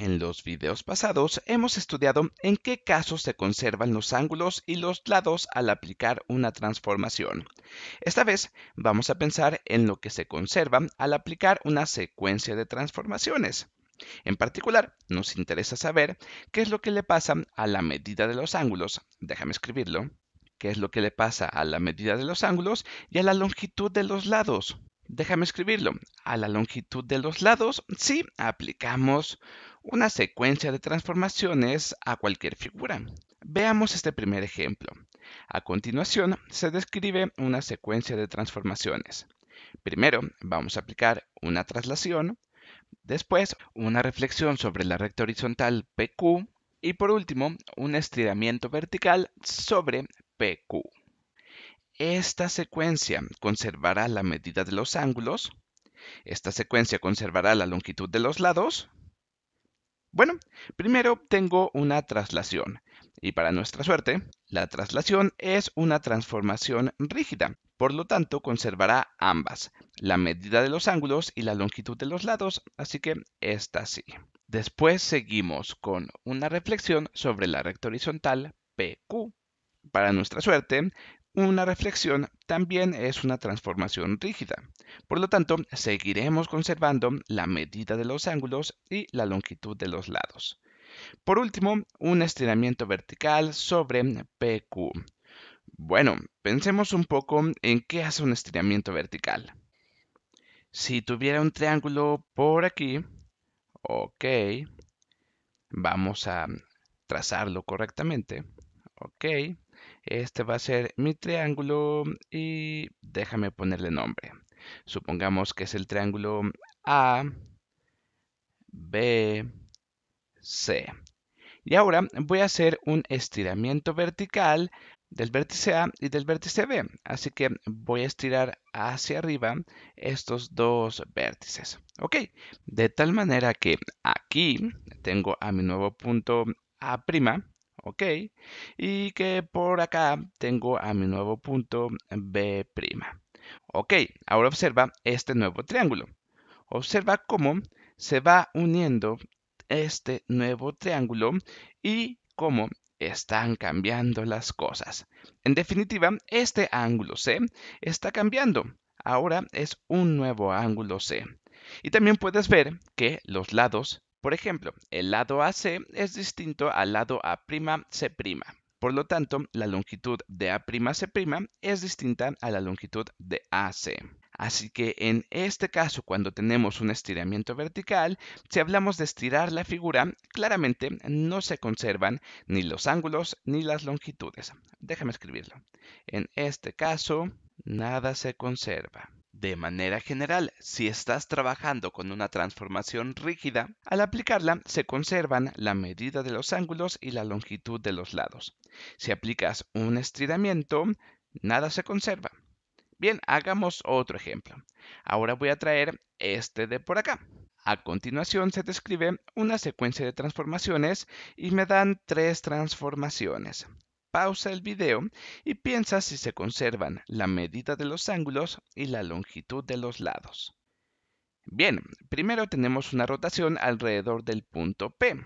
En los videos pasados hemos estudiado en qué casos se conservan los ángulos y los lados al aplicar una transformación. Esta vez vamos a pensar en lo que se conserva al aplicar una secuencia de transformaciones. En particular, nos interesa saber qué es lo que le pasa a la medida de los ángulos. Déjame escribirlo. ¿Qué es lo que le pasa a la medida de los ángulos y a la longitud de los lados? Déjame escribirlo. A la longitud de los lados, si aplicamos una secuencia de transformaciones a cualquier figura. Veamos este primer ejemplo. A continuación, se describe una secuencia de transformaciones. Primero, vamos a aplicar una traslación, después una reflexión sobre la recta horizontal PQ y por último, un estiramiento vertical sobre PQ. Esta secuencia conservará la medida de los ángulos. Esta secuencia conservará la longitud de los lados. Bueno, primero tengo una traslación. Y para nuestra suerte, la traslación es una transformación rígida. Por lo tanto, conservará ambas, la medida de los ángulos y la longitud de los lados. Así que esta sí. Después seguimos con una reflexión sobre la recta horizontal PQ. Para nuestra suerte, una reflexión también es una transformación rígida. Por lo tanto, seguiremos conservando la medida de los ángulos y la longitud de los lados. Por último, un estiramiento vertical sobre PQ. Bueno, pensemos un poco en qué hace un estiramiento vertical. Si tuviera un triángulo por aquí, ok, vamos a trazarlo correctamente, ok, este va a ser mi triángulo y déjame ponerle nombre. Supongamos que es el triángulo A, B, C. Y ahora voy a hacer un estiramiento vertical del vértice A y del vértice B. Así que voy a estirar hacia arriba estos dos vértices. Ok, de tal manera que aquí tengo a mi nuevo punto A', ok, y que por acá tengo a mi nuevo punto B'. Ok, ahora observa este nuevo triángulo. Observa cómo se va uniendo este nuevo triángulo y cómo están cambiando las cosas. En definitiva, este ángulo C está cambiando. Ahora es un nuevo ángulo C. Y también puedes ver que los lados por ejemplo, el lado AC es distinto al lado A'C'. Por lo tanto, la longitud de A'C' es distinta a la longitud de AC. Así que en este caso, cuando tenemos un estiramiento vertical, si hablamos de estirar la figura, claramente no se conservan ni los ángulos ni las longitudes. Déjame escribirlo. En este caso, nada se conserva. De manera general, si estás trabajando con una transformación rígida, al aplicarla se conservan la medida de los ángulos y la longitud de los lados. Si aplicas un estiramiento, nada se conserva. Bien, hagamos otro ejemplo. Ahora voy a traer este de por acá. A continuación se describe una secuencia de transformaciones y me dan tres transformaciones pausa el video y piensa si se conservan la medida de los ángulos y la longitud de los lados. Bien, primero tenemos una rotación alrededor del punto P.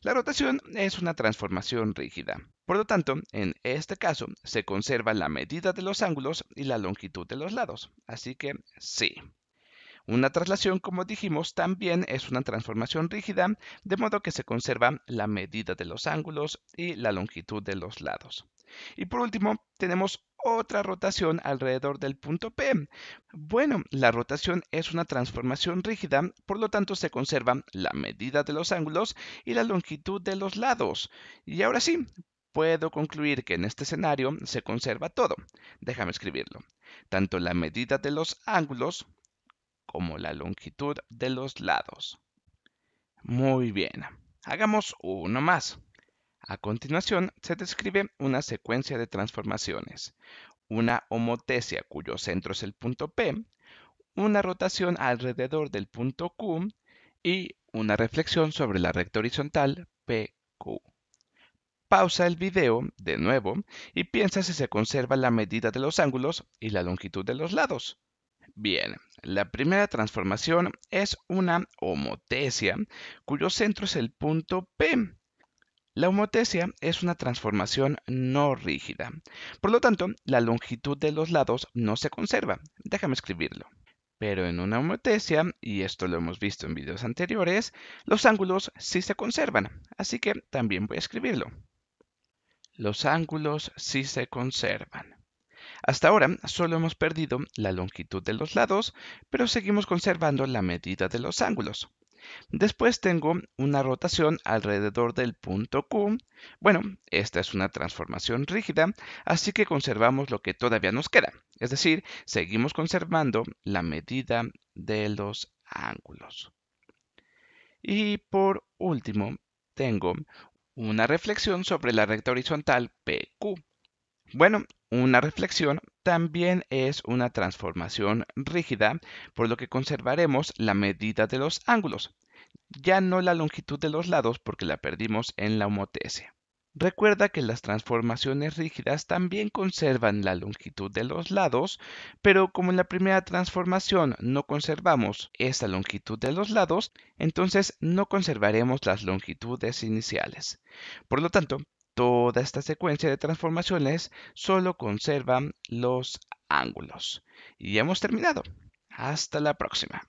La rotación es una transformación rígida. Por lo tanto, en este caso se conserva la medida de los ángulos y la longitud de los lados. Así que sí. Una traslación, como dijimos, también es una transformación rígida, de modo que se conserva la medida de los ángulos y la longitud de los lados. Y por último, tenemos otra rotación alrededor del punto P. Bueno, la rotación es una transformación rígida, por lo tanto se conserva la medida de los ángulos y la longitud de los lados. Y ahora sí, puedo concluir que en este escenario se conserva todo. Déjame escribirlo. Tanto la medida de los ángulos como la longitud de los lados. Muy bien, hagamos uno más. A continuación se describe una secuencia de transformaciones, una homotesia cuyo centro es el punto P, una rotación alrededor del punto Q y una reflexión sobre la recta horizontal PQ. Pausa el video de nuevo y piensa si se conserva la medida de los ángulos y la longitud de los lados. Bien, la primera transformación es una homotesia, cuyo centro es el punto P. La homotesia es una transformación no rígida. Por lo tanto, la longitud de los lados no se conserva. Déjame escribirlo. Pero en una homotesia, y esto lo hemos visto en videos anteriores, los ángulos sí se conservan. Así que también voy a escribirlo. Los ángulos sí se conservan. Hasta ahora solo hemos perdido la longitud de los lados, pero seguimos conservando la medida de los ángulos. Después tengo una rotación alrededor del punto Q. Bueno, esta es una transformación rígida, así que conservamos lo que todavía nos queda. Es decir, seguimos conservando la medida de los ángulos. Y por último, tengo una reflexión sobre la recta horizontal PQ. Bueno, una reflexión también es una transformación rígida, por lo que conservaremos la medida de los ángulos, ya no la longitud de los lados porque la perdimos en la homotesia. Recuerda que las transformaciones rígidas también conservan la longitud de los lados, pero como en la primera transformación no conservamos esa longitud de los lados, entonces no conservaremos las longitudes iniciales. Por lo tanto, Toda esta secuencia de transformaciones solo conservan los ángulos. Y ya hemos terminado. Hasta la próxima.